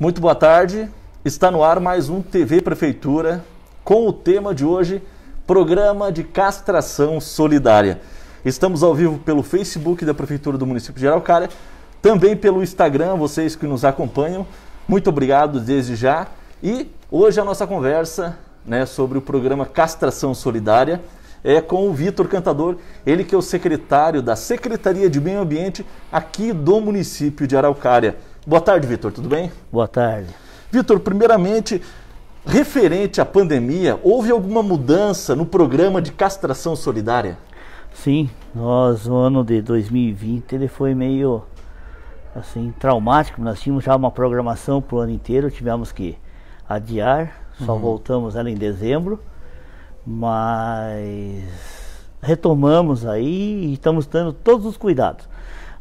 Muito boa tarde. Está no ar mais um TV Prefeitura com o tema de hoje: Programa de Castração Solidária. Estamos ao vivo pelo Facebook da Prefeitura do Município de Araucária, também pelo Instagram, vocês que nos acompanham. Muito obrigado desde já. E hoje a nossa conversa né, sobre o programa Castração Solidária é com o Vitor Cantador, ele que é o secretário da Secretaria de Meio Ambiente aqui do município de Araucária. Boa tarde, Vitor, tudo bem? Boa tarde. Vitor, primeiramente, referente à pandemia, houve alguma mudança no programa de castração solidária? Sim, nós no ano de 2020 ele foi meio assim traumático. Nós tínhamos já uma programação para o ano inteiro, tivemos que adiar, só uhum. voltamos ela em dezembro, mas retomamos aí e estamos dando todos os cuidados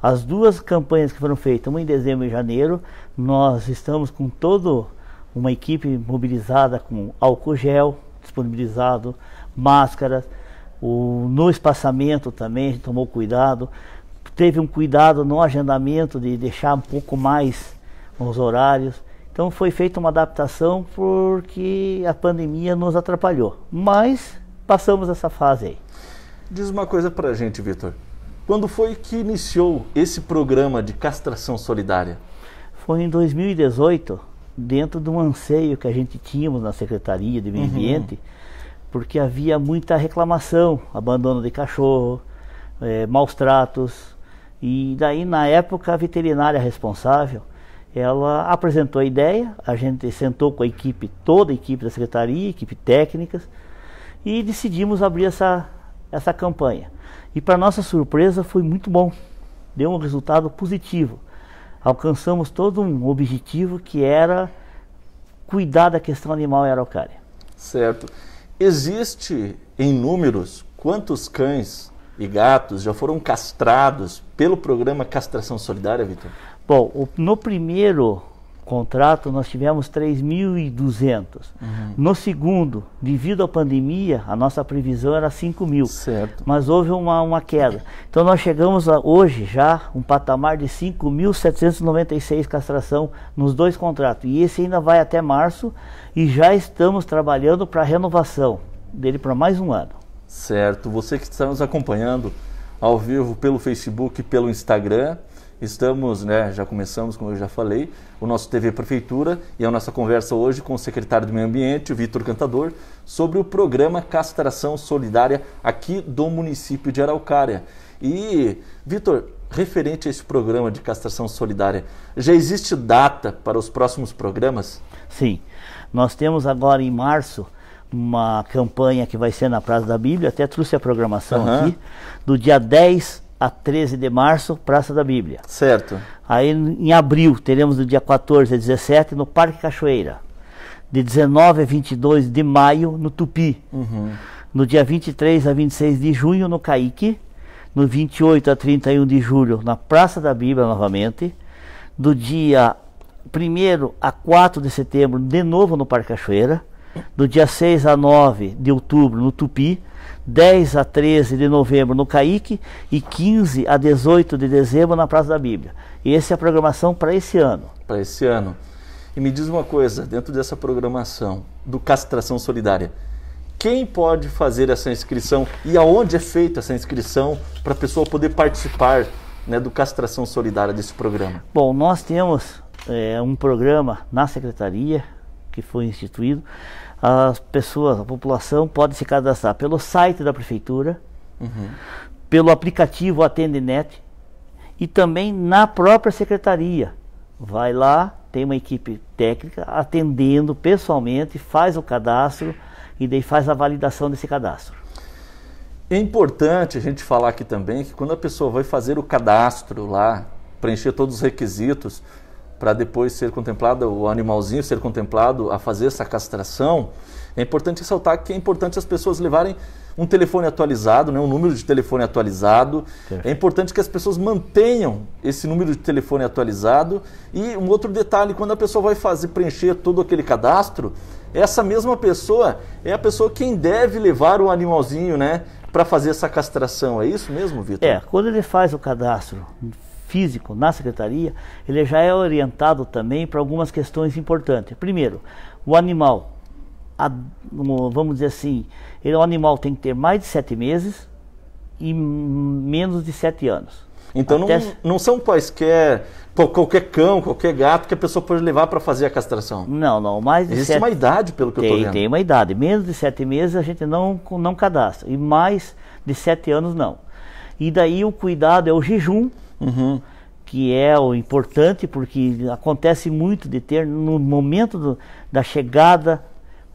as duas campanhas que foram feitas, uma em dezembro e janeiro, nós estamos com toda uma equipe mobilizada com álcool gel disponibilizado, máscaras, o, no espaçamento também, a gente tomou cuidado. Teve um cuidado no agendamento de deixar um pouco mais os horários. Então foi feita uma adaptação porque a pandemia nos atrapalhou. Mas passamos essa fase aí. Diz uma coisa pra gente, Vitor. Quando foi que iniciou esse programa de castração solidária? Foi em 2018, dentro de um anseio que a gente tínhamos na Secretaria de Meio uhum. Ambiente, porque havia muita reclamação, abandono de cachorro, é, maus tratos. E daí, na época, a veterinária responsável, ela apresentou a ideia, a gente sentou com a equipe, toda a equipe da Secretaria, equipe técnicas, e decidimos abrir essa, essa campanha. E para nossa surpresa foi muito bom. Deu um resultado positivo. Alcançamos todo um objetivo que era cuidar da questão animal e araucária. Certo. Existe em números quantos cães e gatos já foram castrados pelo programa Castração Solidária, Vitor? Bom, no primeiro contrato, nós tivemos 3.200. Uhum. No segundo, devido à pandemia, a nossa previsão era 5.000. mil. Certo. Mas houve uma, uma queda. Então nós chegamos a, hoje já um patamar de 5.796 castração nos dois contratos. E esse ainda vai até março e já estamos trabalhando para a renovação dele para mais um ano. Certo. Você que está nos acompanhando ao vivo pelo Facebook e pelo Instagram. Estamos, né, já começamos, como eu já falei, o nosso TV Prefeitura e a nossa conversa hoje com o secretário do Meio Ambiente, o Vitor Cantador, sobre o programa Castração Solidária aqui do município de Araucária. E, Vitor, referente a esse programa de castração solidária, já existe data para os próximos programas? Sim. Nós temos agora em março uma campanha que vai ser na Praça da Bíblia, até trouxe a programação uhum. aqui, do dia 10 a 13 de março, Praça da Bíblia. Certo. Aí em abril teremos do dia 14 a 17 no Parque Cachoeira. De 19 a 22 de maio no Tupi. Uhum. No dia 23 a 26 de junho no Caique. No 28 a 31 de julho na Praça da Bíblia novamente. Do dia 1 a 4 de setembro de novo no Parque Cachoeira do dia 6 a 9 de outubro no Tupi, 10 a 13 de novembro no Caique e 15 a 18 de dezembro na Praça da Bíblia. E essa é a programação para esse ano. Para esse ano. E me diz uma coisa, dentro dessa programação do Castração Solidária, quem pode fazer essa inscrição e aonde é feita essa inscrição para a pessoa poder participar né, do Castração Solidária desse programa? Bom, nós temos é, um programa na secretaria que foi instituído as pessoas, a população pode se cadastrar pelo site da prefeitura, uhum. pelo aplicativo AtendeNet e também na própria secretaria. Vai lá, tem uma equipe técnica atendendo pessoalmente, faz o cadastro e daí faz a validação desse cadastro. É importante a gente falar aqui também que quando a pessoa vai fazer o cadastro lá, preencher todos os requisitos, para depois ser contemplado, o animalzinho ser contemplado a fazer essa castração, é importante ressaltar que é importante as pessoas levarem um telefone atualizado, né, um número de telefone atualizado. Sim. É importante que as pessoas mantenham esse número de telefone atualizado. E um outro detalhe, quando a pessoa vai fazer preencher todo aquele cadastro, essa mesma pessoa é a pessoa quem deve levar o animalzinho, né? Para fazer essa castração, é isso mesmo, Vitor? É, quando ele faz o cadastro físico na secretaria, ele já é orientado também para algumas questões importantes. Primeiro, o animal, a, vamos dizer assim, ele, o animal tem que ter mais de sete meses e menos de sete anos. Então Até... não, não são quaisquer qualquer cão, qualquer gato que a pessoa pode levar para fazer a castração. Não, não, mais existe sete... uma idade pelo que tem, eu estou vendo. Tem uma idade, menos de sete meses a gente não não cadastra e mais de sete anos não. E daí o cuidado é o jejum Uhum. Que é o importante, porque acontece muito de ter no momento do, da chegada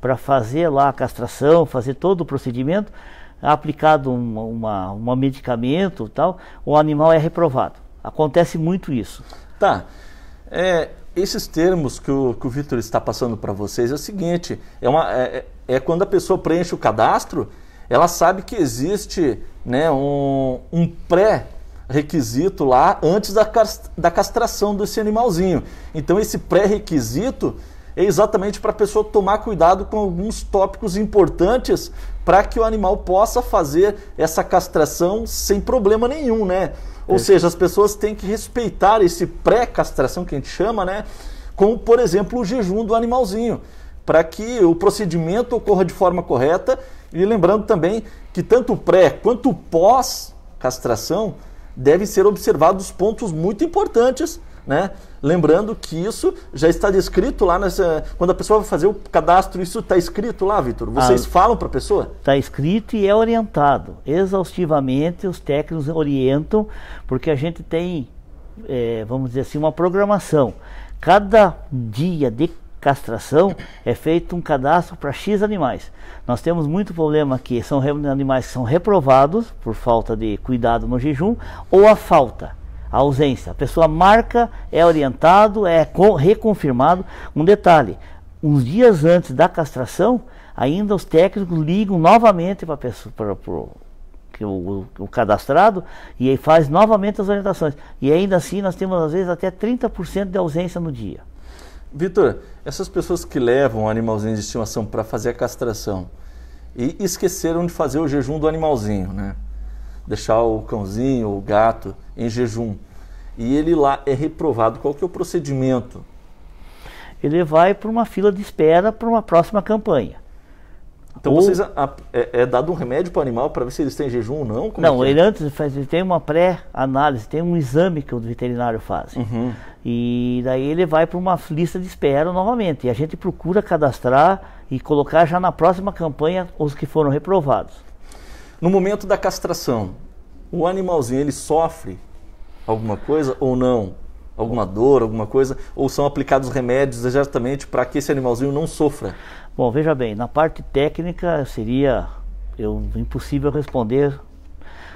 para fazer lá a castração, fazer todo o procedimento, aplicado um, uma, um medicamento tal, o animal é reprovado. Acontece muito isso. Tá. É, esses termos que o, que o Vitor está passando para vocês é o seguinte: é, uma, é, é, é, quando a pessoa preenche o cadastro, ela sabe que existe né, um, um pré requisito lá antes da, da castração desse animalzinho. Então esse pré-requisito é exatamente para a pessoa tomar cuidado com alguns tópicos importantes para que o animal possa fazer essa castração sem problema nenhum, né? Ou é. seja, as pessoas têm que respeitar esse pré-castração que a gente chama, né? Como, por exemplo, o jejum do animalzinho, para que o procedimento ocorra de forma correta. E lembrando também que tanto pré quanto pós-castração devem ser observados pontos muito importantes, né? Lembrando que isso já está descrito lá nessa. Quando a pessoa vai fazer o cadastro, isso está escrito lá, Vitor? Vocês ah, falam para a pessoa? Está escrito e é orientado. Exaustivamente, os técnicos orientam, porque a gente tem, é, vamos dizer assim, uma programação. Cada dia de castração, é feito um cadastro para X animais. Nós temos muito problema que são animais que são reprovados por falta de cuidado no jejum ou a falta, a ausência. A pessoa marca, é orientado, é reconfirmado. Um detalhe, uns dias antes da castração, ainda os técnicos ligam novamente para a pessoa, para, o que o, o, cadastrado e aí faz novamente as orientações. E ainda assim nós temos às vezes até 30% de ausência no dia. Vitor, essas pessoas que levam o animalzinho de estimação para fazer a castração e esqueceram de fazer o jejum do animalzinho, né? Deixar o cãozinho, o gato em jejum. E ele lá é reprovado. Qual que é o procedimento? Ele vai para uma fila de espera para uma próxima campanha. Então ou... vocês a, a, é, é, dado um remédio para o animal para ver se eles têm jejum ou não? Como não, é, é? ele é? antes faz, ele tem uma pré-análise, tem um exame que o veterinário faz. Uhum. E daí ele vai para uma lista de espera novamente. E a gente procura cadastrar e colocar já na próxima campanha os que foram reprovados. No momento da castração, o animalzinho ele sofre alguma coisa ou não? Alguma dor, alguma coisa? Ou são aplicados remédios exatamente para que esse animalzinho não sofra? Bom, veja bem, na parte técnica seria eu, impossível responder,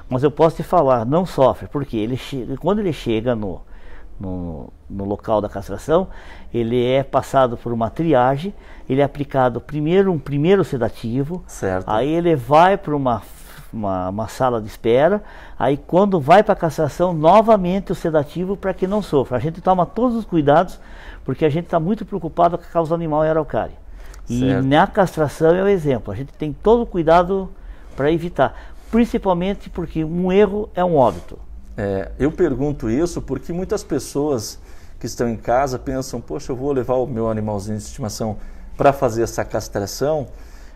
mas eu posso te falar, não sofre, porque ele quando ele chega no, no, no, local da castração, ele é passado por uma triagem, ele é aplicado primeiro um primeiro sedativo, certo. aí ele vai para uma, uma, uma, sala de espera, aí quando vai para a castração, novamente o sedativo para que não sofra. A gente toma todos os cuidados, porque a gente está muito preocupado com a causa animal e é araucária. E na castração é o exemplo. A gente tem todo o cuidado para evitar. Principalmente porque um erro é um óbito. É, eu pergunto isso porque muitas pessoas que estão em casa pensam: poxa, eu vou levar o meu animalzinho de estimação para fazer essa castração.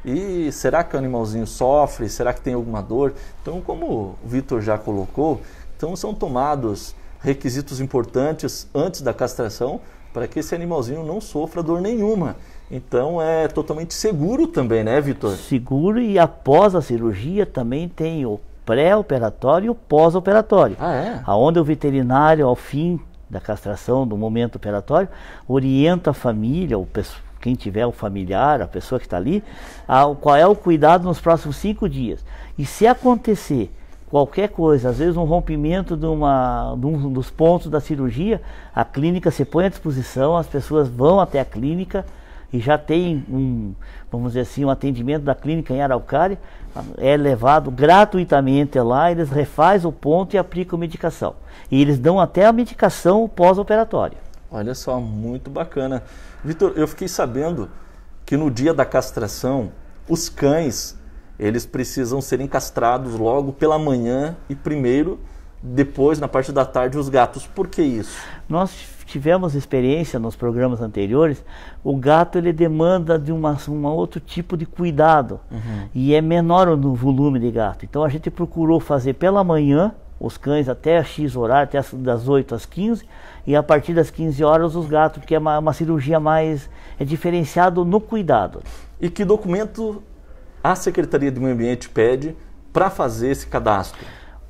E será que o animalzinho sofre? Será que tem alguma dor? Então, como o Vitor já colocou, então são tomados requisitos importantes antes da castração para que esse animalzinho não sofra dor nenhuma. Então é totalmente seguro também, né, Vitor? Seguro e após a cirurgia também tem o pré-operatório e o pós-operatório. Ah, é? Aonde o veterinário, ao fim da castração, do momento operatório, orienta a família, o pessoal quem tiver o familiar, a pessoa que está ali, qual é o cuidado nos próximos cinco dias. E se acontecer qualquer coisa, às vezes um rompimento de, uma, de um dos pontos da cirurgia, a clínica se põe à disposição, as pessoas vão até a clínica, e já tem um, vamos dizer assim, um atendimento da clínica em Araucária, é levado gratuitamente lá, eles refaz o ponto e aplicam medicação. E eles dão até a medicação pós-operatória. Olha só, muito bacana. Vitor, eu fiquei sabendo que no dia da castração, os cães, eles precisam serem castrados logo pela manhã e primeiro depois, na parte da tarde, os gatos. Por que isso? Nós tivemos experiência nos programas anteriores, o gato ele demanda de uma, um outro tipo de cuidado uhum. e é menor o volume de gato. Então a gente procurou fazer pela manhã os cães até X horário, até das 8 às 15, e a partir das 15 horas os gatos, porque é uma, uma cirurgia mais é diferenciado no cuidado. E que documento a Secretaria do Meio Ambiente pede para fazer esse cadastro?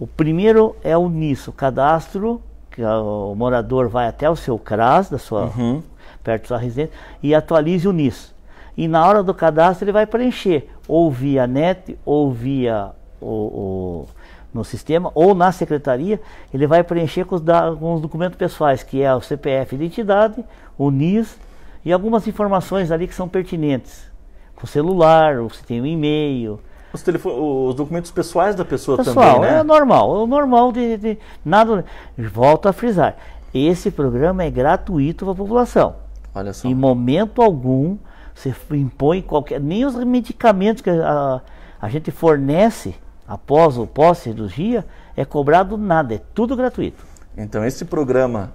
O primeiro é o o cadastro, que o morador vai até o seu CRAS, da sua, uhum. perto da sua residência, e atualize o NIS. E na hora do cadastro ele vai preencher, ou via net, ou via o, o no sistema ou na secretaria, ele vai preencher com os, com os, documentos pessoais, que é o CPF identidade, o NIS e algumas informações ali que são pertinentes, com o celular, ou se tem um e-mail, os, os documentos pessoais da pessoa Pessoal, também, né? é normal, é normal de, de nada. Volto a frisar, esse programa é gratuito para a população. Olha só. Em momento algum você impõe qualquer, nem os medicamentos que a, a gente fornece após ou pós-cirurgia é cobrado nada, é tudo gratuito. Então esse programa,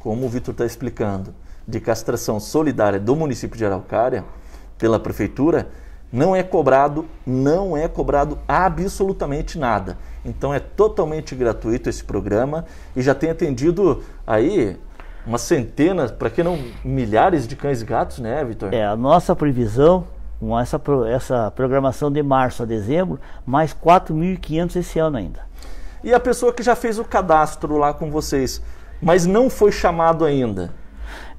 como o Vitor está explicando, de castração solidária do município de Araucária pela prefeitura não é cobrado, não é cobrado absolutamente nada. Então é totalmente gratuito esse programa e já tem atendido aí uma centena, para que não milhares de cães e gatos, né, Vitor? É, a nossa previsão com essa, essa programação de março a dezembro, mais 4.500 esse ano ainda. E a pessoa que já fez o cadastro lá com vocês, mas não foi chamado ainda,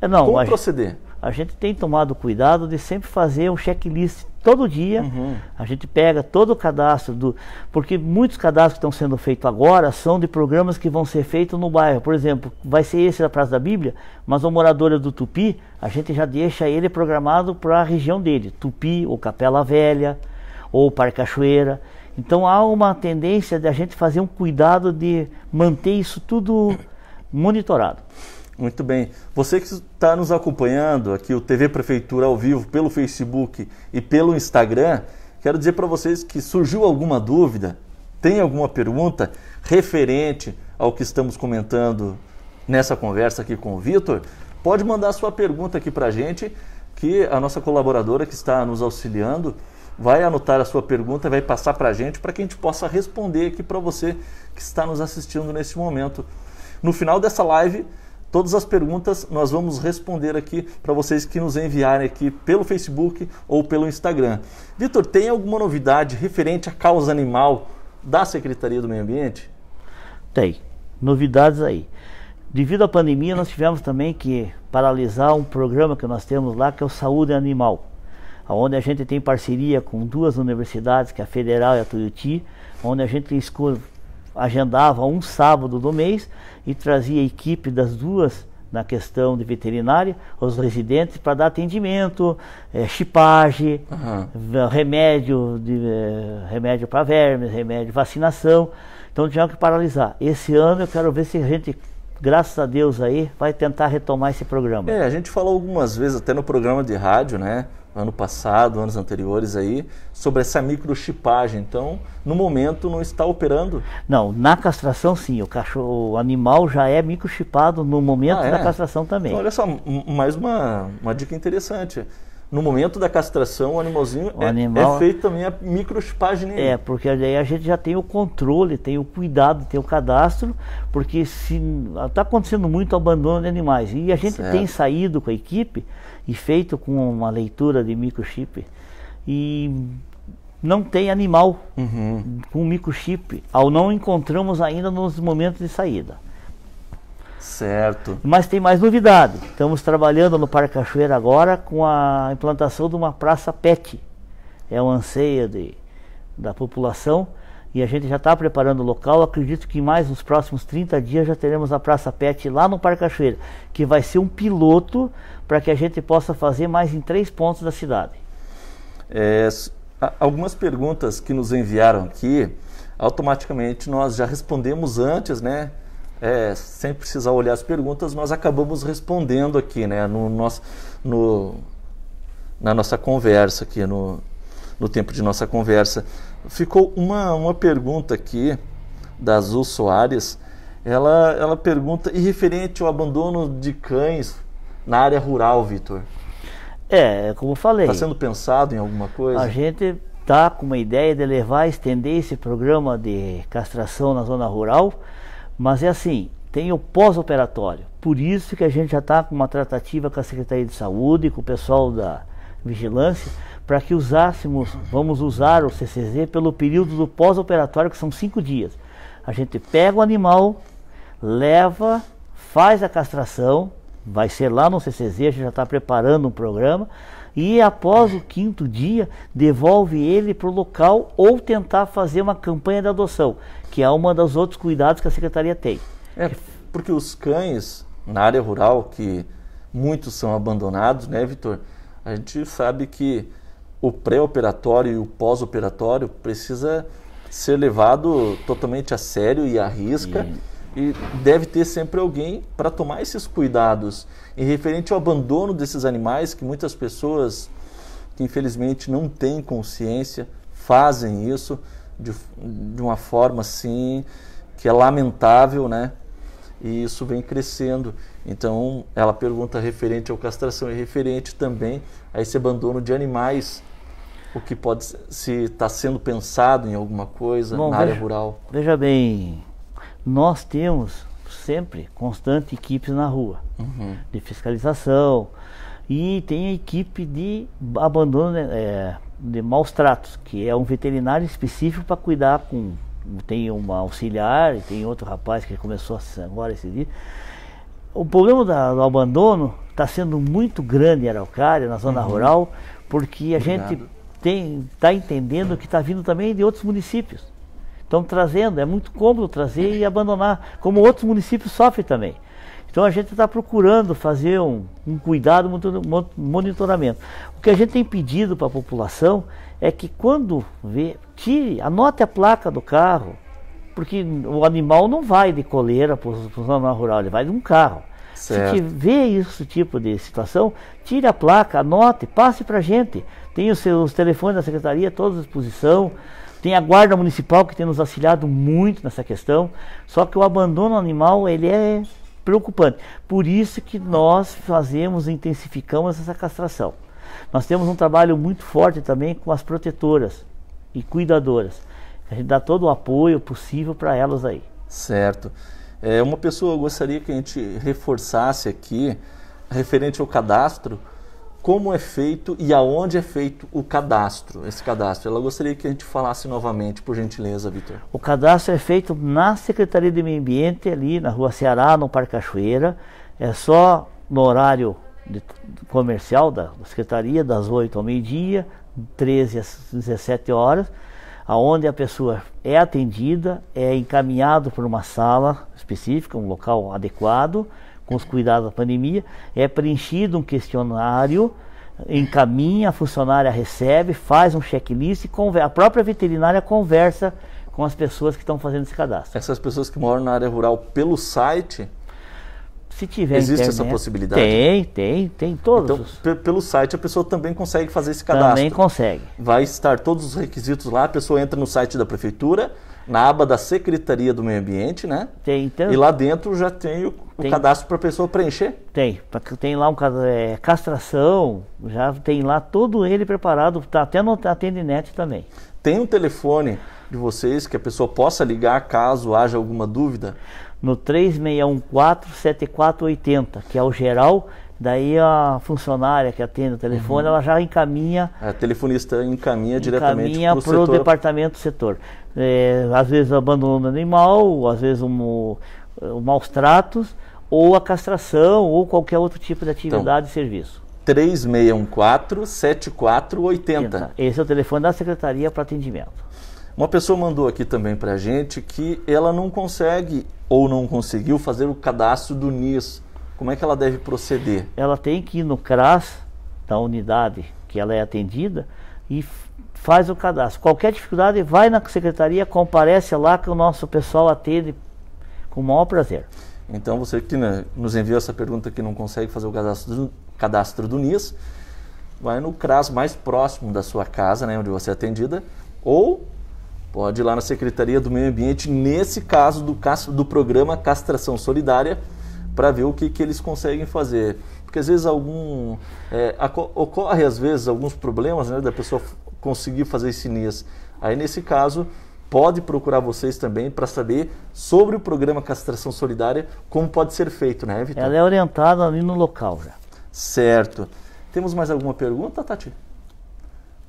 é, não, Como proceder? a gente tem tomado cuidado de sempre fazer um checklist todo dia. Uhum. A gente pega todo o cadastro do, porque muitos cadastros que estão sendo feitos agora são de programas que vão ser feitos no bairro. Por exemplo, vai ser esse da Praça da Bíblia, mas o morador do Tupi, a gente já deixa ele programado para a região dele, Tupi ou Capela Velha ou Parque Cachoeira. Então há uma tendência de a gente fazer um cuidado de manter isso tudo monitorado. Muito bem. Você que está nos acompanhando aqui, o TV Prefeitura ao vivo, pelo Facebook e pelo Instagram, quero dizer para vocês que surgiu alguma dúvida, tem alguma pergunta referente ao que estamos comentando nessa conversa aqui com o Vitor, pode mandar sua pergunta aqui para a gente, que a nossa colaboradora que está nos auxiliando vai anotar a sua pergunta, vai passar para a gente para que a gente possa responder aqui para você que está nos assistindo nesse momento. No final dessa live, Todas as perguntas nós vamos responder aqui para vocês que nos enviarem aqui pelo Facebook ou pelo Instagram. Vitor, tem alguma novidade referente à causa animal da Secretaria do Meio Ambiente? Tem. Novidades aí. Devido à pandemia, nós tivemos também que paralisar um programa que nós temos lá, que é o Saúde Animal, onde a gente tem parceria com duas universidades, que é a Federal e a Tuiuti, onde a gente escolhe agendava um sábado do mês e trazia a equipe das duas na questão de veterinária, os residentes para dar atendimento, é, chipagem, uhum. remédio, de, é, remédio para vermes, remédio, vacinação. Então tinha que paralisar. Esse ano eu quero ver se a gente, graças a Deus aí, vai tentar retomar esse programa. É, a gente falou algumas vezes até no programa de rádio, né? ano passado, anos anteriores aí, sobre essa microchipagem. Então, no momento não está operando? Não, na castração sim, o cachorro, o animal já é microchipado no momento ah, é? da castração também. Então, olha só, mais uma, uma dica interessante. No momento da castração, o animalzinho o é, animal... é feito também a microchipagem É, porque aí a gente já tem o controle, tem o cuidado, tem o cadastro, porque se está acontecendo muito abandono de animais. E a gente certo. tem saído com a equipe e feito com uma leitura de microchip e não tem animal uhum. com microchip, ao não encontramos ainda nos momentos de saída. Certo. Mas tem mais novidade. Estamos trabalhando no Parque Cachoeira agora com a implantação de uma praça PET. É um anseio de, da população e a gente já está preparando o local. Acredito que mais nos próximos 30 dias já teremos a Praça Pet lá no Parque Cachoeira, que vai ser um piloto para que a gente possa fazer mais em três pontos da cidade. É, algumas perguntas que nos enviaram aqui, automaticamente nós já respondemos antes, né? É, sem precisar olhar as perguntas, nós acabamos respondendo aqui, né? No nosso, no, na nossa conversa aqui, no, no tempo de nossa conversa. Ficou uma, uma pergunta aqui da Azul Soares. Ela, ela pergunta, e referente ao abandono de cães na área rural, Vitor? É, é como eu falei. Está sendo pensado em alguma coisa? A gente está com uma ideia de levar, estender esse programa de castração na zona rural, mas é assim, tem o pós-operatório. Por isso que a gente já está com uma tratativa com a Secretaria de Saúde, com o pessoal da Vigilância, para que usássemos, vamos usar o CCZ pelo período do pós-operatório, que são cinco dias. A gente pega o animal, leva, faz a castração, vai ser lá no CCZ, a gente já está preparando um programa, e após o quinto dia, devolve ele para o local ou tentar fazer uma campanha de adoção, que é uma dos outros cuidados que a secretaria tem. É, porque os cães na área rural, que muitos são abandonados, né, Vitor? A gente sabe que o pré-operatório e o pós-operatório precisa ser levado totalmente a sério e à risca. E, e deve ter sempre alguém para tomar esses cuidados. E referente ao abandono desses animais, que muitas pessoas que infelizmente não têm consciência fazem isso de, de uma forma assim que é lamentável, né? E isso vem crescendo. Então, ela pergunta referente ao castração e referente também a esse abandono de animais o que pode se está sendo pensado em alguma coisa Bom, na veja, área rural? Veja bem, nós temos sempre constante equipes na rua uhum. de fiscalização e tem a equipe de abandono né, é, de maus tratos, que é um veterinário específico para cuidar com tem uma auxiliar, tem outro rapaz que começou agora esse dia. O problema da, do abandono está sendo muito grande em Araucária, na zona uhum. rural, porque a Obrigado. gente está entendendo que está vindo também de outros municípios. Estão trazendo, é muito cômodo trazer e abandonar, como outros municípios sofrem também. Então a gente está procurando fazer um, um cuidado, um monitoramento. O que a gente tem pedido para a população é que quando vê, tire, anote a placa do carro, porque o animal não vai de coleira para o zona rural, ele vai de um carro. Certo. Se tiver esse tipo de situação, tire a placa, anote, passe para a gente. Tem os, seus telefones da secretaria, todos à disposição. Tem a guarda municipal que tem nos auxiliado muito nessa questão. Só que o abandono animal ele é preocupante. Por isso que nós fazemos, intensificamos essa castração. Nós temos um trabalho muito forte também com as protetoras e cuidadoras. A gente dá todo o apoio possível para elas aí. Certo. É, uma pessoa eu gostaria que a gente reforçasse aqui referente ao cadastro como é feito e aonde é feito o cadastro, esse cadastro. Ela gostaria que a gente falasse novamente, por gentileza, Vitor. O cadastro é feito na Secretaria de Meio Ambiente, ali na Rua Ceará, no Parque Cachoeira. É só no horário de, comercial da, Secretaria, das 8 ao meio-dia, 13 às 17 horas, aonde a pessoa é atendida, é encaminhado para uma sala específica, um local adequado, com os cuidados da pandemia, é preenchido um questionário, encaminha, a funcionária recebe, faz um checklist e a própria veterinária conversa com as pessoas que estão fazendo esse cadastro. Essas pessoas que moram na área rural pelo site, se tiver Existe internet, essa possibilidade? Tem, tem, tem todos. Então, pelo site a pessoa também consegue fazer esse cadastro. Também consegue. Vai estar todos os requisitos lá, a pessoa entra no site da prefeitura, na aba da Secretaria do Meio Ambiente, né? Tem, então. E lá dentro já tem o, tem, o cadastro para a pessoa preencher? Tem, tem lá um é, castração, já tem lá todo ele preparado, tá até no atendimento também. Tem um telefone de vocês que a pessoa possa ligar caso haja alguma dúvida? no 3614-7480, que é o geral. Daí a funcionária que atende o telefone, uhum. ela já encaminha. A telefonista encaminha, diretamente para o setor. departamento setor. É, às vezes abandono animal, às vezes um, um maus tratos, ou a castração, ou qualquer outro tipo de então, atividade então, e serviço. 3614-7480. Esse é o telefone da Secretaria para Atendimento. Uma pessoa mandou aqui também para a gente que ela não consegue ou não conseguiu fazer o cadastro do NIS. Como é que ela deve proceder? Ela tem que ir no CRAS da unidade que ela é atendida e faz o cadastro. Qualquer dificuldade, vai na secretaria, comparece lá que o nosso pessoal atende com o maior prazer. Então você que né, nos enviou essa pergunta que não consegue fazer o cadastro do, cadastro do NIS, vai no CRAS mais próximo da sua casa, né, onde você é atendida, ou Pode ir lá na Secretaria do Meio Ambiente, nesse caso do, do programa Castração Solidária, para ver o que, que eles conseguem fazer. Porque às vezes algum. É, ocorre às vezes alguns problemas né, da pessoa conseguir fazer esse NIS. Aí nesse caso, pode procurar vocês também para saber sobre o programa Castração Solidária, como pode ser feito, né, Vitor? Ela é orientada ali no local já. Certo. Temos mais alguma pergunta, Tati?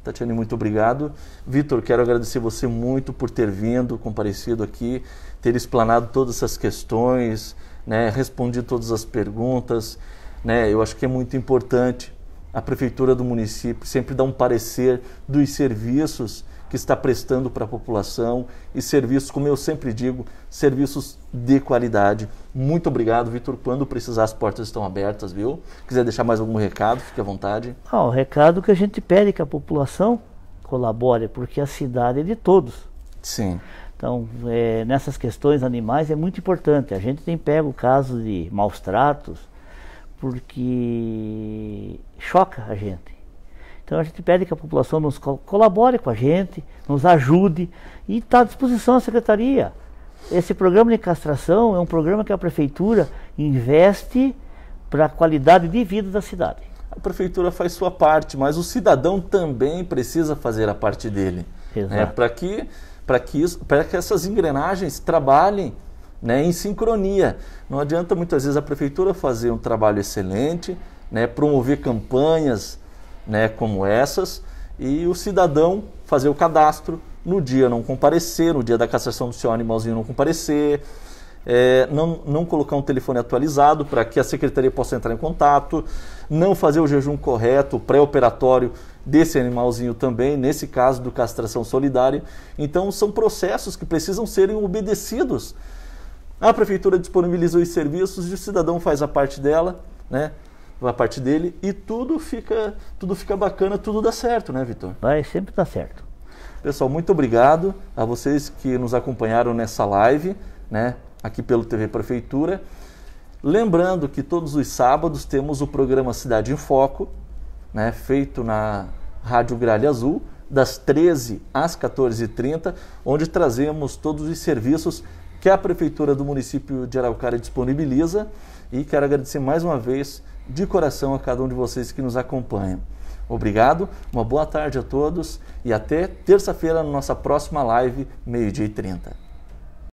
Tatiane, muito obrigado. Vitor, quero agradecer você muito por ter vindo, comparecido aqui, ter explanado todas essas questões, né, respondido todas as perguntas. Né, eu acho que é muito importante a prefeitura do município sempre dar um parecer dos serviços que está prestando para a população e serviços, como eu sempre digo, serviços de qualidade. Muito obrigado, Vitor. Quando precisar, as portas estão abertas, viu? Quiser deixar mais algum recado, fique à vontade. Ah, o recado que a gente pede é que a população colabore, porque é a cidade é de todos. Sim. Então, é, nessas questões animais é muito importante. A gente tem pego casos de maus tratos, porque choca a gente. Então a gente pede que a população nos colabore com a gente, nos ajude e está à disposição a secretaria. Esse programa de castração é um programa que a prefeitura investe para a qualidade de vida da cidade. A prefeitura faz sua parte, mas o cidadão também precisa fazer a parte dele. Né, para que, que, isso, que essas engrenagens trabalhem né, em sincronia. Não adianta muitas vezes a prefeitura fazer um trabalho excelente, né, promover campanhas, né, como essas, e o cidadão fazer o cadastro, no dia não comparecer, no dia da cassação do seu animalzinho não comparecer, é, não, não colocar um telefone atualizado para que a secretaria possa entrar em contato, não fazer o jejum correto, pré-operatório desse animalzinho também, nesse caso do castração solidária. Então são processos que precisam serem obedecidos. A prefeitura disponibiliza os serviços e o cidadão faz a parte dela, né? a parte dele e tudo fica, tudo fica bacana, tudo dá certo, né, Vitor? Vai ah, é, sempre dá certo. Pessoal, muito obrigado a vocês que nos acompanharam nessa live, né, aqui pelo TV Prefeitura. Lembrando que todos os sábados temos o programa Cidade em Foco, né, feito na Rádio Gralha Azul, das 13 às 14h30, onde trazemos todos os serviços que a Prefeitura do município de Araucária disponibiliza. E quero agradecer mais uma vez de coração a cada um de vocês que nos acompanha. Obrigado, uma boa tarde a todos e até terça-feira na nossa próxima live, meio-dia e trinta.